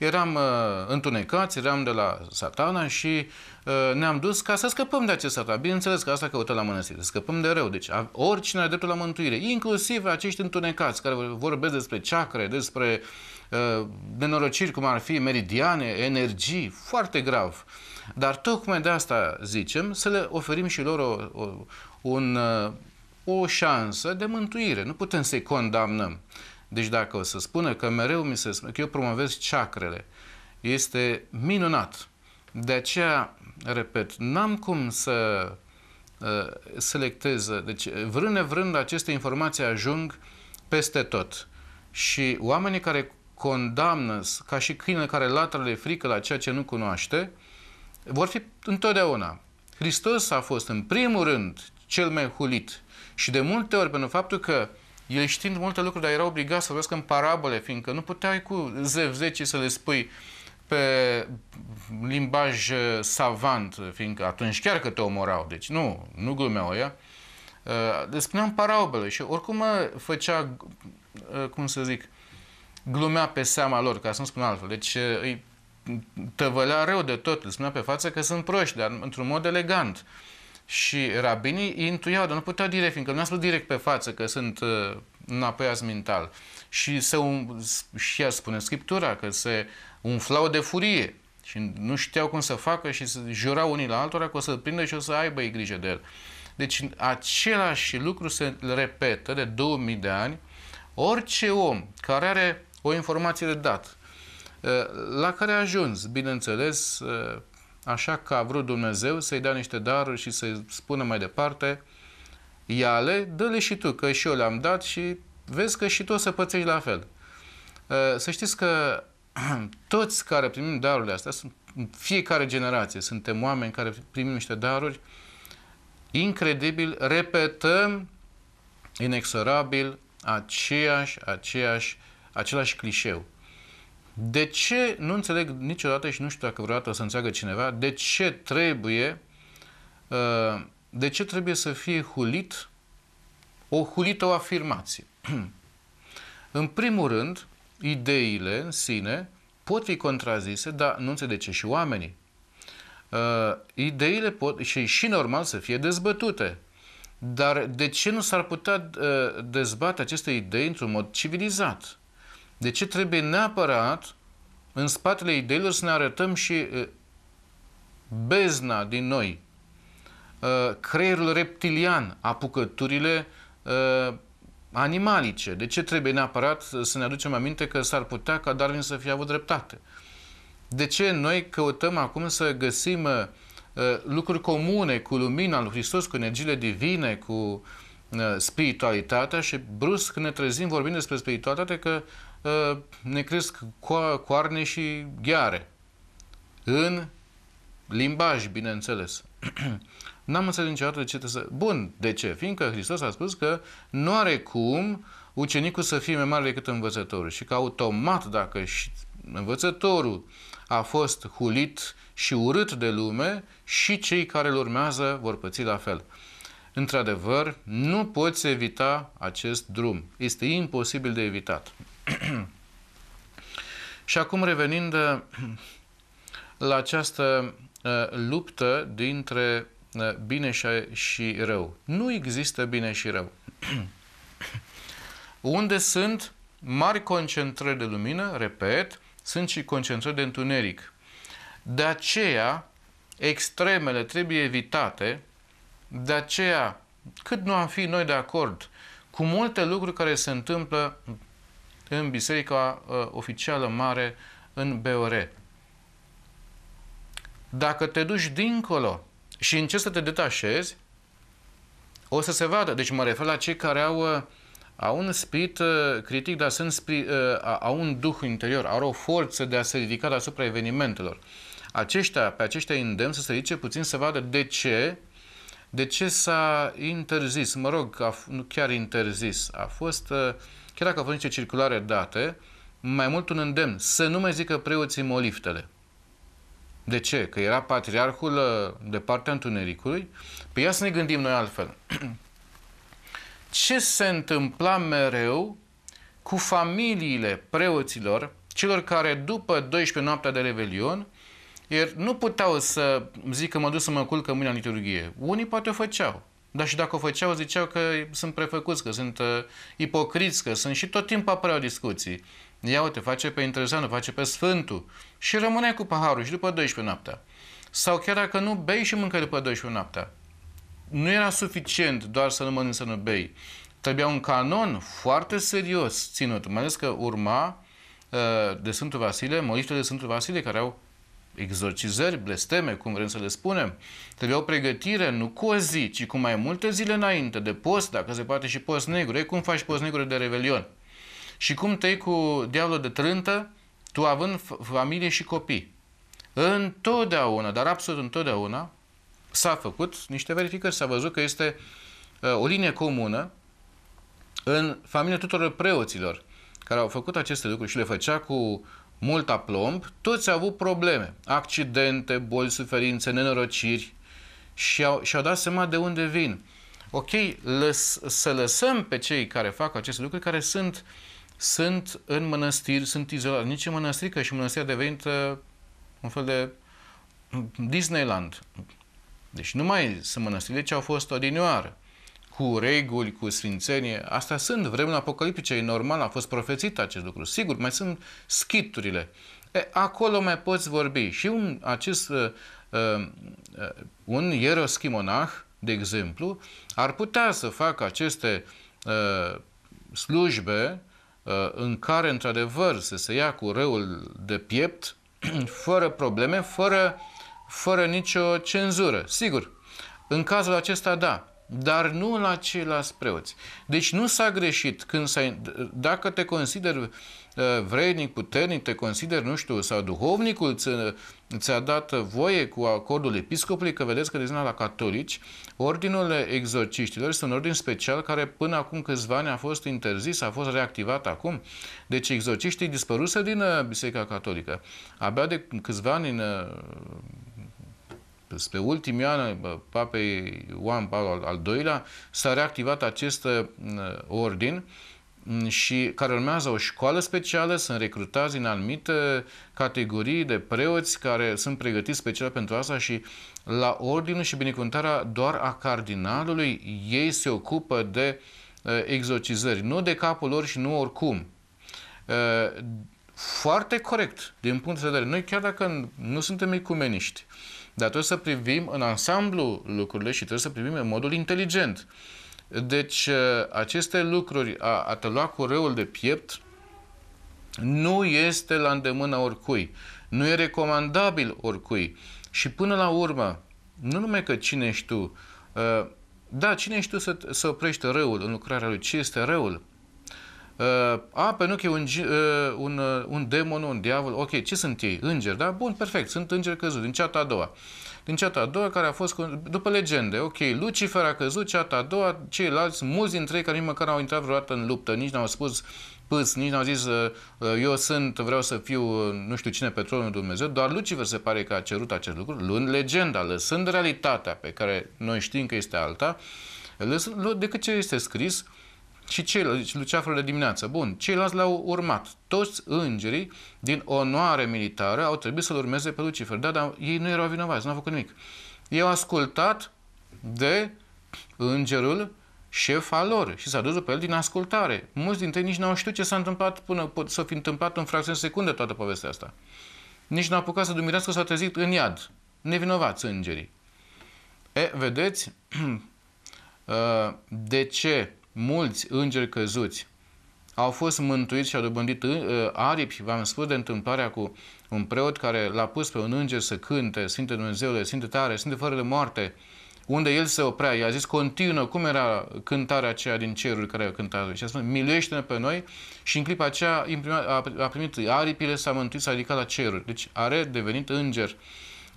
Speaker 1: eram uh, întunecați, eram de la satana și uh, ne-am dus ca să scăpăm de acest satan. Bineînțeles că asta căută la mănăstire, să scăpăm de rău. Deci oricine are dreptul la mântuire, inclusiv acești întunecați care vorbesc despre ceacre, despre uh, nenorociri cum ar fi meridiane, energii, foarte grav. Dar tocmai de asta zicem, să le oferim și lor o, o, un, uh, o șansă de mântuire. Nu putem să-i condamnăm. Deci dacă o să spună că mereu mi se spune că eu promovez chakrele, este minunat. De aceea, repet, n-am cum să uh, selectez. Deci, vrând nevrând, aceste informații ajung peste tot. Și oamenii care condamnă, ca și câine care latră de frică la ceea ce nu cunoaște, vor fi întotdeauna. Hristos a fost, în primul rând, cel mai hulit. Și de multe ori, pentru faptul că uh, el știind multe lucruri, dar era obligat să vorbesc în parabole, fiindcă nu puteai cu zev 10 să le spui pe limbaj uh, savant, fiindcă atunci chiar că te omorau. Deci nu, nu glumeau ea. Uh, le spuneam parabole și oricum făcea, uh, cum să zic, glumea pe seama lor, ca să nu spun altfel. Deci îi tăvălea rău de tot, le spunea pe față că sunt proști, dar într-un mod elegant. Uh, și rabinii intuiau, dar nu puteau direct, fiindcă nu a spus direct pe față că sunt uh, înapoiați mental. Și, se, um, și ea spune Scriptura că se umflau de furie și nu știau cum să facă și se jurau unii la altora că o să-l prindă și o să aibă ei grijă de el. Deci același lucru se repetă de 2000 de ani. Orice om care are o informație de dat, uh, la care a ajuns, bineînțeles, uh, așa că a vrut Dumnezeu să-i dea niște daruri și să-i spună mai departe, iale, dă-le și tu, că și eu le-am dat și vezi că și tu o să pățești la fel. Ă, să știți că *clears throat* toți care primim darurile astea, sunt fiecare generație, suntem oameni care primim niște daruri, incredibil, repetăm inexorabil aceeași, aceeași, același clișeu. De ce, nu înțeleg niciodată și nu știu dacă vreodată să înțeleagă cineva, de ce trebuie, uh, de ce trebuie să fie hulit, o hulită o afirmație? *clears throat* în primul rând, ideile în sine pot fi contrazise, dar nu înțeleg ce și oamenii. Uh, ideile pot și, și normal să fie dezbătute. Dar de ce nu s-ar putea uh, dezbate aceste idei într-un mod civilizat? De ce trebuie neapărat în spatele ideilor să ne arătăm și bezna din noi, creierul reptilian, apucăturile animalice. De ce trebuie neapărat să ne aducem aminte că s-ar putea ca Darwin să fie avut dreptate? De ce noi căutăm acum să găsim lucruri comune cu lumina lui Hristos, cu energiile divine, cu spiritualitatea și brusc ne trezim vorbind despre spiritualitate că Ă, ne cresc coarne și gheare. În limbaj, bineînțeles. *clears throat* N-am înțeles niciodată de ce trebuie să... Bun, de ce? Fiindcă Hristos a spus că nu are cum ucenicul să fie mai mare decât învățătorul și că automat dacă și învățătorul a fost hulit și urât de lume și cei care îl urmează vor păți la fel. Într-adevăr, nu poți evita acest drum. Este imposibil de evitat. *clears throat* Și acum revenind *clears throat* la această uh, luptă dintre uh, bine și rău. Nu există bine și rău. *clears throat* Unde sunt mari concentrări de lumină, repet, sunt și concentrări de întuneric. De aceea, extremele trebuie evitate, de aceea, cât nu am fi noi de acord cu multe lucruri care se întâmplă în biserica uh, oficială mare în Beore. Dacă te duci dincolo și încerci să te detașezi, o să se vadă. Deci mă refer la cei care au, uh, au un spirit uh, critic, dar sunt spirit, uh, au un duh interior, au o forță de a se ridica deasupra evenimentelor. Aceștia, pe aceștia îndemn să se ridice puțin să vadă de ce de ce s-a interzis, mă rog, a, nu chiar interzis, a fost uh, chiar dacă au fost niște circulare date, mai mult un îndemn, să nu mai zică preoții moliftele. De ce? Că era patriarhul ă, de partea întunericului? Păi ia să ne gândim noi altfel. *clears throat* Ce se întâmpla mereu cu familiile preoților, celor care după 12 noaptea de Revelion, iar nu puteau să zic că mă duc să mă culc mâine în liturghie. Unii poate o făceau. Dar și dacă o făceau, ziceau că sunt prefăcuți, că sunt uh, ipocriți, că sunt și tot timpul apăreau discuții. Ia uite, face pe interesant, face pe sfântul și rămâne cu paharul și după 12 noaptea. Sau chiar dacă nu bei și mâncă după 12 noaptea. Nu era suficient doar să nu mănânci, să nu bei. Trebuia un canon foarte serios ținut, mai ales că urma uh, de Sfântul Vasile, măriștele de Sfântul Vasile, care au exorcizări, blesteme, cum vrem să le spunem, trebuia o pregătire, nu cu o zi, ci cu mai multe zile înainte, de post, dacă se poate și post negru. Ei, cum faci post negru de revelion? Și cum tăi cu diavolul de trântă, tu având familie și copii. Întotdeauna, dar absolut întotdeauna, s-a făcut niște verificări, s-a văzut că este uh, o linie comună în familia tuturor preoților care au făcut aceste lucruri și le făcea cu mult aplomb, toți au avut probleme, accidente, boli, suferințe, nenorociri și au, și-au dat seama de unde vin. Ok, lăs, să lăsăm pe cei care fac aceste lucruri, care sunt, sunt în mănăstiri, sunt izolați, nici în mănăstiri, că și mănăstirea a devenit un fel de Disneyland. Deci nu mai sunt mănăstiri, deci au fost odinioară cu reguli, cu sfințenie. Astea sunt vremuri apocaliptice, e normal, a fost profețit acest lucru. Sigur, mai sunt schiturile. E, acolo mai poți vorbi. Și un, acest, uh, uh, un ieroschimonah, de exemplu, ar putea să facă aceste uh, slujbe uh, în care, într-adevăr, să se ia cu răul de piept, *clears throat* fără probleme, fără, fără nicio cenzură. Sigur, în cazul acesta, da, dar nu la ceilalți preoți. Deci nu s-a greșit când s-a, dacă te consider uh, vrednic, puternic, te consider nu știu, sau duhovnicul ți-a, uh, ți-a dat voie cu acordul episcopului, că vedeți că deja la catolici, ordinul exorciștilor este un ordin special care până acum câțiva ani a fost interzis, a fost reactivat acum. Deci exorciștii dispăruse din uh, Biserica Catolică. Abia de câțiva ani în spre ultimii ani, papei Ioan Paul al II-lea, s-a reactivat acest uh, ordin mm, și care urmează o școală specială, sunt recrutați în anumite categorii de preoți care sunt pregătiți special pentru asta și la ordinul și binecuvântarea doar a cardinalului, ei se ocupă de uh, exorcizări, nu de capul lor și nu oricum. Uh, foarte corect, din punct de vedere. Noi chiar dacă nu suntem ecumeniști, dar trebuie să privim în ansamblu lucrurile și trebuie să privim în modul inteligent. Deci, uh, aceste lucruri, a, a te lua cu răul de piept, nu este la îndemână oricui. Nu e recomandabil oricui. Și până la urmă, nu numai că cine ești tu, uh, da, cine ești tu să, să oprești răul în lucrarea lui? Ce este răul? Uh, a, pentru că e un, uh, un, uh, un demon, un diavol, ok, ce sunt ei? Îngeri, da? Bun, perfect, sunt îngeri căzuți, din ceata a doua. Din ceata a doua care a fost, după legende, ok, Lucifer a căzut, ceata a doua, ceilalți, mulți dintre ei care nici măcar n-au intrat vreodată în luptă, nici n-au spus pâs, nici n-au zis uh, uh eu sunt, vreau să fiu uh, nu știu cine pe tronul Dumnezeu, doar Lucifer se pare că a cerut acest lucru, luând legenda, lăsând realitatea pe care noi știm că este alta, lăsând, decât ce este scris, uh, și ceilalți, luceafurile de dimineață. Bun, ceilalți l-au urmat. Toți îngerii din onoare militară au trebuit să-l urmeze pe Lucifer. Da, dar ei nu erau vinovați, nu au făcut nimic. Ei au ascultat de îngerul șef al lor și s-a dus după el din ascultare. Mulți dintre ei nici n-au știut ce s-a întâmplat până să fi întâmplat în fracțiune de secundă toată povestea asta. Nici n-au apucat să dumirească, s-au trezit în iad. Nevinovați îngerii. E, vedeți *clears throat* uh, de ce mulți îngeri căzuți au fost mântuiți și au dobândit uh, aripi, v-am spus de întâmplarea cu un preot care l-a pus pe un înger să cânte, Sfinte Dumnezeule, Sfinte tare, Sfinte fără de moarte, unde el se oprea, i-a zis continuă, cum era cântarea aceea din cerul care a cântat și a spus, miluiește-ne pe noi și în clipa aceea a primit aripile, s-a mântuit, s-a ridicat la cerul, deci are devenit înger.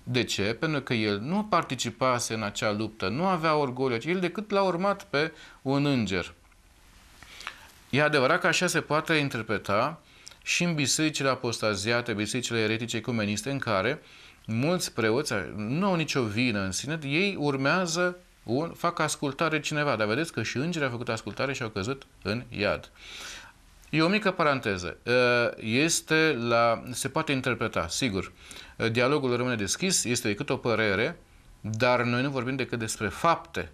Speaker 1: De ce? Pentru că el nu participase în acea luptă, nu avea orgoliu, el decât l-a urmat pe un înger. E adevărat că așa se poate interpreta și în bisericile apostaziate, bisericile eretice ecumeniste, în care mulți preoți nu au nicio vină în sine, ei urmează, un, fac ascultare cineva. Dar vedeți că și îngeri au făcut ascultare și au căzut în iad. E o mică paranteză. Este la, se poate interpreta, sigur dialogul rămâne deschis, este decât o părere, dar noi nu vorbim decât despre fapte.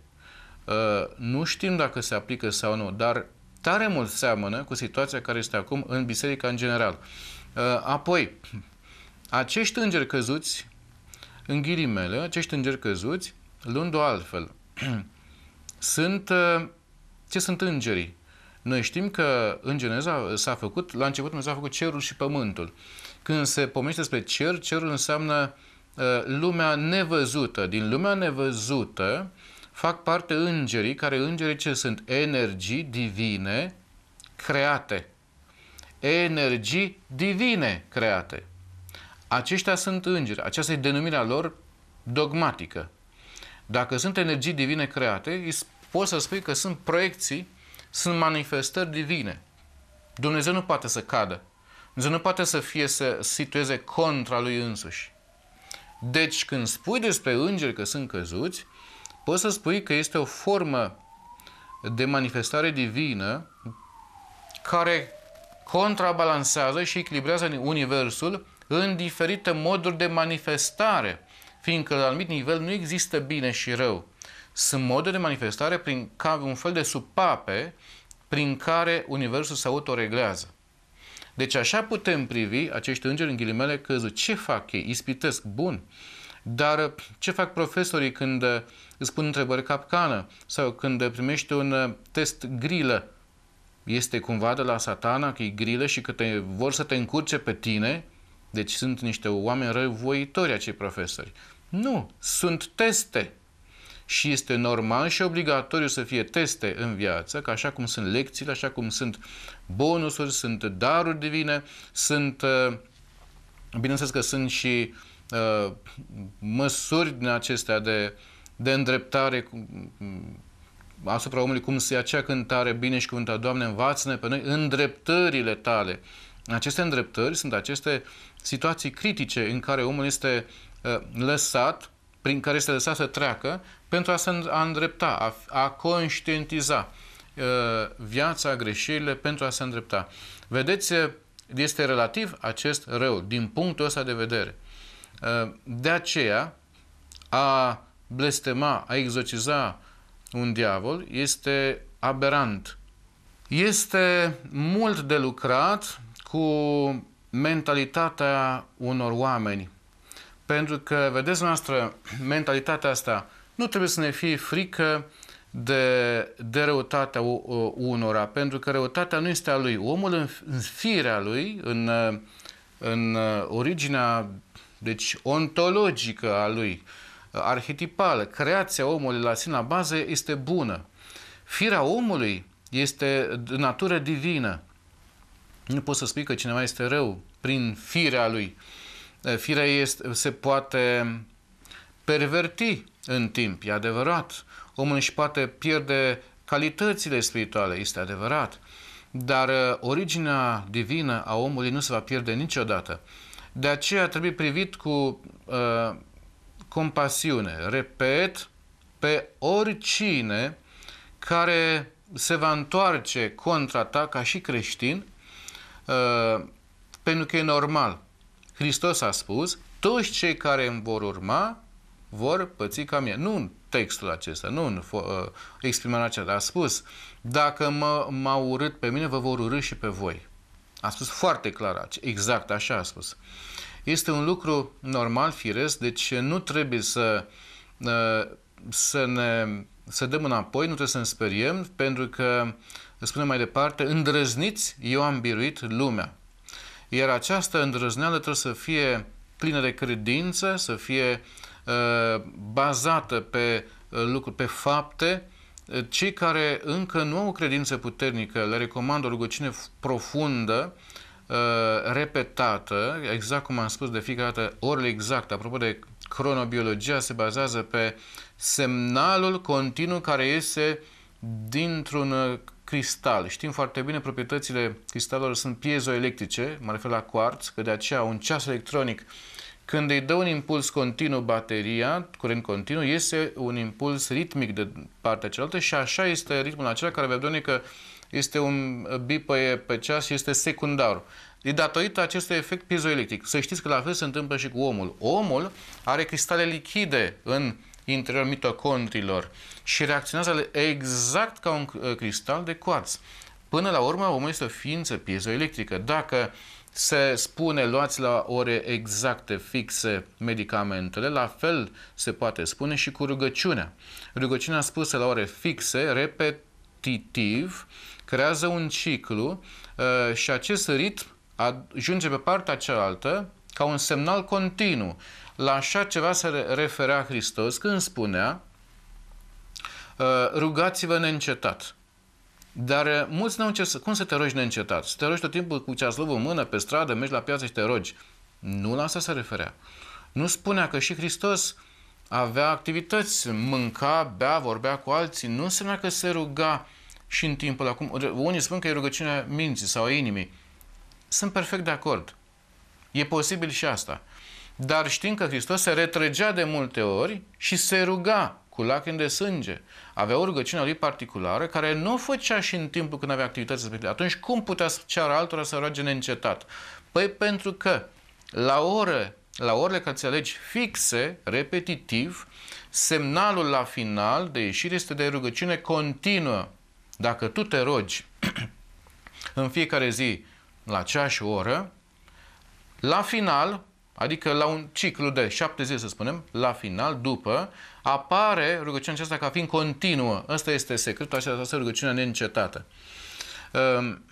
Speaker 1: Uh, nu știm dacă se aplică sau nu, dar tare mult seamănă cu situația care este acum în biserica în general. Uh, apoi, acești îngeri căzuți, în ghilimele, acești îngeri căzuți, luând-o altfel, *clears throat* sunt, uh, ce sunt îngerii? Noi știm că în Geneza s-a făcut, la început Dumnezeu a făcut cerul și pământul. Când se pomește despre cer, cerul înseamnă uh, lumea nevăzută. Din lumea nevăzută fac parte îngerii, care îngerii ce sunt? Energii divine create. Energii divine create. Aceștia sunt îngeri. Aceasta e denumirea lor dogmatică. Dacă sunt energii divine create, poți să spui că sunt proiecții, sunt manifestări divine. Dumnezeu nu poate să cadă. Dumnezeu nu poate să fie să situeze contra lui însuși. Deci când spui despre îngeri că sunt căzuți, poți să spui că este o formă de manifestare divină care contrabalansează și echilibrează universul în diferite moduri de manifestare, fiindcă la anumit nivel nu există bine și rău. Sunt moduri de manifestare prin ca un fel de supape prin care universul se autoreglează. Deci așa putem privi acești îngeri în ghilimele căzu Ce fac ei? Ispitesc? Bun. Dar ce fac profesorii când uh, îți pun întrebări capcană sau când primești un uh, test grilă? Este cumva de la satana că e grilă și că te, vor să te încurce pe tine? Deci sunt niște oameni răvoitori acei profesori. Nu, sunt teste. Și este normal și obligatoriu să fie teste în viață, că așa cum sunt lecțiile, așa cum sunt bonusuri, sunt daruri divine, sunt, uh, bineînțeles că sunt și uh, măsuri din acestea de, de îndreptare asupra omului, cum se ia acea cântare cuvânta Doamne, învață-ne pe noi îndreptările tale. Aceste îndreptări sunt aceste situații critice în care omul este uh, lăsat, prin care este lăsat să treacă, pentru a se îndrepta, a, a conștientiza. Uh, viața, greșelile pentru a se îndrepta. Vedeți, uh, este relativ acest rău din punctul ăsta de vedere. Uh, de aceea, a blestema, a exorciza un diavol este aberant. Este mult de lucrat cu mentalitatea unor oameni. Pentru că, vedeți noastră, mentalitatea asta nu trebuie să ne fie frică uh, de, de răutatea unora, pentru că răutatea nu este a lui. Omul în, în firea lui, în, în originea deci ontologică a lui, arhetipală, creația omului la sine la bază este bună. Firea omului este de natură divină. Nu poți să spui că cineva este rău prin firea lui. Firea este, se poate perverti în timp, e adevărat omul își poate pierde calitățile spirituale, este adevărat, dar uh, originea divină a omului nu se va pierde niciodată. De aceea trebuie privit cu uh, compasiune, repet, pe oricine care se va întoarce contra ta ca și creștin, uh, pentru că e normal. Hristos a spus, toți cei care îmi vor urma vor păți ca mine. Nu în textul acesta, nu în uh, exprimarea aceasta. A spus, dacă mă, m-au urât pe mine, vă vor urâ și pe voi. A spus foarte clar, exact așa a spus. Este un lucru normal, firesc, deci nu trebuie să, uh, să ne să dăm înapoi, nu trebuie să ne speriem, pentru că, spunem mai departe, îndrăzniți, eu am biruit lumea. Iar această îndrăzneală trebuie să fie plină de credință, să fie uh, Uh, bazată pe uh, lucruri, pe fapte, uh, cei care încă nu au o credință puternică le recomand o rugăciune profundă, repetată, exact cum am spus de fiecare dată, orele exact, Apropo de cronobiologia, se bazează pe semnalul continuu care iese dintr-un cristal. Știm foarte bine, proprietățile cristalelor sunt piezoelectrice, mă refer la quartz, că de aceea un ceas electronic uh, când îi dă un impuls continuu bateria, curent continuu, iese un impuls ritmic de partea cealaltă și așa este ritmul acela care vă vedem că este un bip pe ceas, este secundar. E datorită acestui efect piezoelectric. Să știți că la fel se întâmplă și cu omul. Omul are cristale lichide în interiorul mitocondrilor și reacționează exact ca un cristal de coarț. Până la urmă, omul este o ființă piezoelectrică. Dacă se spune luați la ore exacte, fixe, medicamentele. La fel se poate spune și cu rugăciunea. Rugăciunea spusă la ore fixe, repetitiv, creează un ciclu ă, și acest ritm ajunge pe partea cealaltă ca un semnal continuu. La așa ceva se referea Hristos când spunea ă, rugați-vă neîncetat. Dar eh, mulți nu încerc să... Cum să te rogi neîncetat? Să te rogi tot timpul cu ceaslăvul în mână, pe stradă, mergi la piață și te rogi. Nu la asta se referea. Nu spunea că și Hristos avea activități, mânca, bea, vorbea cu alții. Nu înseamnă că se ruga și în timpul acum. Unii spun că e rugăciunea minții sau a inimii. Sunt perfect de acord. E posibil și asta. Dar știm că Hristos se retrăgea de multe ori și se ruga cu lacrimi de sânge. Avea o rugăciune lui particulară care nu o făcea și în timpul când avea activități respective. Atunci cum putea să ceară altora să roage neîncetat? Păi pentru că la ore, la orele care ți alegi fixe, repetitiv, semnalul la final de ieșire este de rugăciune continuă. Dacă tu te rogi *clears throat* în fiecare zi la aceeași oră, la final, adică la un ciclu de șapte zile, să spunem, la final, după, apare rugăciunea aceasta ca fiind continuă. Asta este secretul, aceasta este rugăciunea neîncetată. Ehm,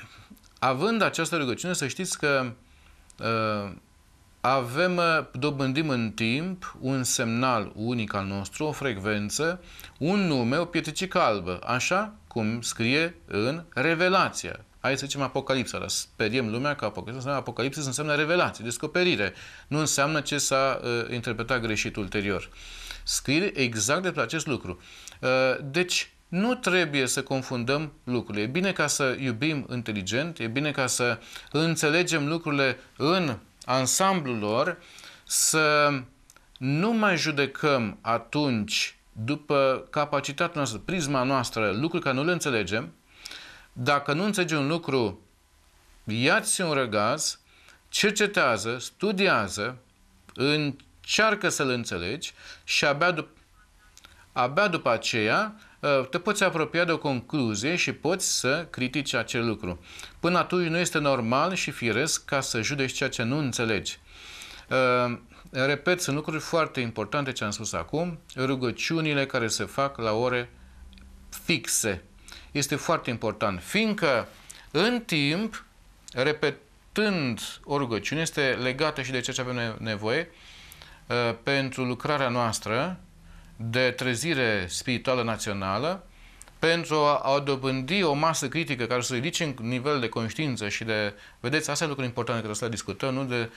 Speaker 1: având această rugăciune, să știți că ehm, avem, eh, dobândim în timp un semnal unic al nostru, o frecvență, un nume, o pietricică albă, așa cum scrie în Revelația. Hai să zicem Apocalipsa, dar speriem lumea că Apocalipsa înseamnă, Apocalipsa înseamnă revelație, descoperire. Nu înseamnă ce s-a uh, interpretat greșit ulterior. Uh, scrie exact despre acest lucru. Uh, deci, nu trebuie să confundăm lucrurile. E bine ca să iubim inteligent, e bine ca să înțelegem lucrurile în ansamblul lor, să nu mai judecăm atunci după capacitatea noastră, prisma noastră, lucruri care nu le înțelegem. Dacă nu înțelegi un lucru, ia-ți un răgaz, cercetează, studiază, în Încearcă să-l înțelegi și abia, dup- abia după aceea ă, te poți apropia de o concluzie și poți să critici acel lucru. Până atunci nu este normal și firesc ca să judeci ceea ce nu înțelegi. Ă, repet, sunt lucruri foarte importante ce am spus acum, rugăciunile care se fac la ore fixe. Este foarte important, fiindcă în timp, repetând o rugăciune, este legată și de ceea ce avem nevoie, Uh, pentru lucrarea noastră de trezire spirituală națională, pentru a dobândi o masă critică care să ridice în nivel de conștiință și de... Vedeți, astea sunt lucruri importante care să le discutăm, nu de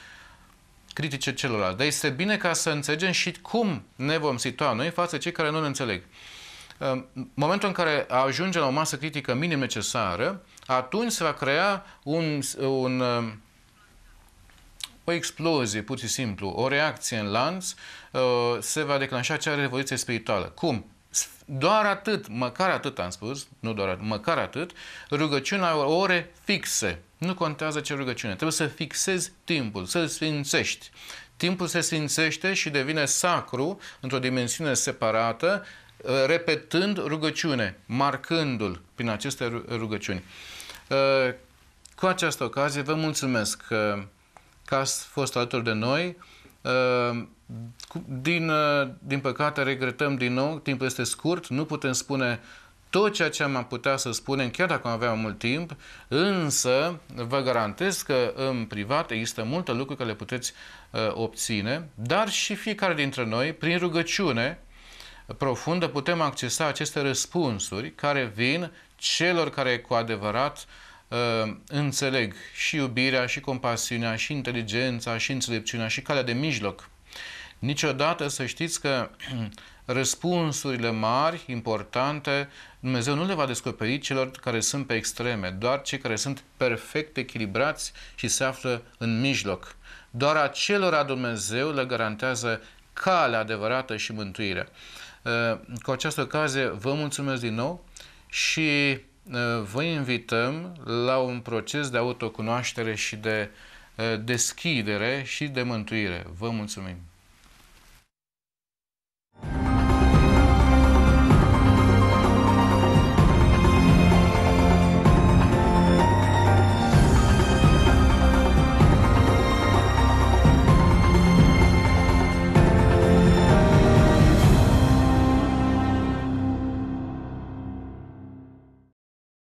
Speaker 1: critice celorlalți. Dar este bine ca să înțelegem și cum ne vom situa noi față cei care nu ne înțeleg. Uh, momentul în care ajungem la o masă critică minim necesară, atunci se va crea un, un uh, o explozie, pur și simplu, o reacție în lanț, uh, se va declanșa acea revoluție spirituală. Cum? Doar atât, măcar atât am spus, nu doar atât, măcar atât, rugăciunea are ore fixe. Nu contează ce rugăciune. Trebuie să fixezi timpul, să-l sfințești. Timpul se sfințește și devine sacru într-o dimensiune separată, uh, repetând rugăciune, marcându-l prin aceste rugăciuni. Uh, cu această ocazie vă mulțumesc că că ați fost alături de noi. Uh, din, uh, din păcate, regretăm din nou, timpul este scurt, nu putem spune tot ceea ce am putea să spunem, chiar dacă am avea mult timp, însă vă garantez că în privat există multe lucruri care le puteți uh, obține, dar și fiecare dintre noi, prin rugăciune profundă, putem accesa aceste răspunsuri care vin celor care cu adevărat uh, uh, înțeleg și iubirea, și compasiunea, și inteligența, și înțelepciunea, și calea de mijloc. Niciodată să știți că *clears throat* răspunsurile mari, importante, Dumnezeu nu le va descoperi celor care sunt pe extreme, doar cei care sunt perfect echilibrați și se află în mijloc. Doar acelora Dumnezeu le garantează calea adevărată și mântuirea. Ă, cu această ocazie vă mulțumesc din nou și Ă, vă invităm la un proces de autocunoaștere și de ă, deschidere și de mântuire. Vă mulțumim!